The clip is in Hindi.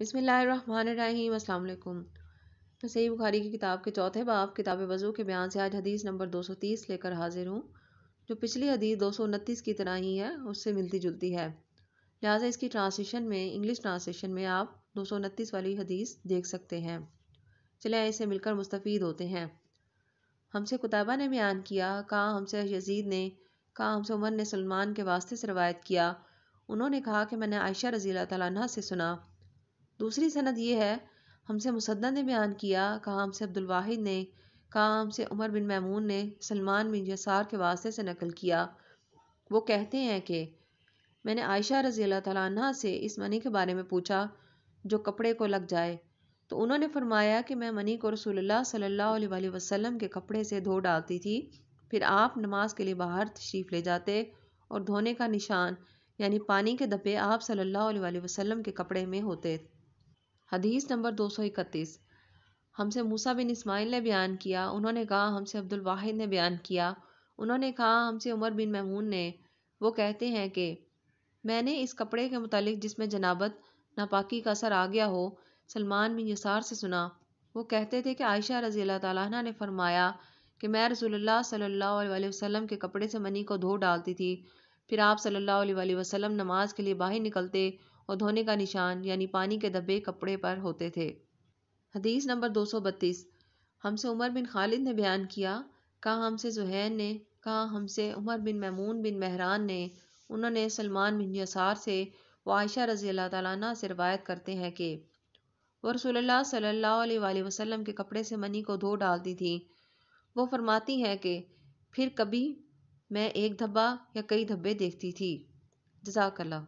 बसमिल अस्सलाम वालेकुम सही बुखारी की किताब के चौथे बाप किताब वज़ू के बयान से आज हदीस नंबर 230 लेकर हाजिर हूँ जो पिछली हदीस दो की तरह ही है उससे मिलती जुलती है लिहाजा इसकी ट्रांसलेशन में इंग्लिश ट्रांसलेशन में आप दो वाली हदीस देख सकते हैं चले इसे मिलकर मुस्तफ़ होते हैं हमसे कुताबा ने बयान किया कहा हमसे यजीद ने कहा हमसे उमर ने सलमान के वास्ते से रवायत किया उन्होंने कहा कि मैंने आयशा रजील तला से सुना दूसरी सनद ये है हमसे मुसद्दा ने बयान किया कहा हमसे अब्दुलवाहिद ने कहा हमसे उमर बिन मैमून ने सलमान बिन यसार के वास्ते से नकल किया वो कहते हैं कि मैंने आयशा रज़ी अल्लाह से इस मनी के बारे में पूछा जो कपड़े को लग जाए तो उन्होंने फरमाया कि मैं मनी को रसूलुल्लाह सल्लल्लाहु अलैहि वसल्लम के कपड़े से धो डालती थी फिर आप नमाज के लिए बाहर तशरीफ़ ले जाते और धोने का निशान यानी पानी के धब्बे आप सल्लल्लाहु अलैहि वसल्लम के कपड़े में होते हदीस नंबर दो सौ इकतीस हमसे मूसा बिन इसमाइल ने बयान किया उन्होंने कहा हमसे अब्दुल वाहिद ने बयान किया उन्होंने कहा हमसे उमर बिन महमून ने वो कहते हैं कि मैंने इस कपड़े के मतलब जिसमें जनाबत नापाकी का असर आ गया हो सलमान बिन यसार से सुना वो कहते थे कि आयशा रजी अल्लाह ने फरमाया कि मैं रसूलुल्लाह सल्लल्लाहु अलैहि वसल्लम के कपड़े से मनी को धो डालती थी फिर आप सल्लल्लाहु अलैहि वसल्लम नमाज के लिए बाहर निकलते और धोने का निशान यानी पानी के धब्बे कपड़े पर होते थे हदीस नंबर दो सौ बत्तीस हमसे उमर बिन खालिद ने बयान किया कहा हमसे जुहैन ने कहा हमसे उमर बिन ममून बिन महरान ने उन्होंने सलमान बिन यसार से वायशा रज़ी अल्लाह ताली से रवायत करते हैं कि वह रसोल्ला सल्ला वसलम के कपड़े से मनी को धो डालती थी वो फरमाती हैं कि फिर कभी मैं एक धब्बा या कई धब्बे देखती थी जजाकल्ला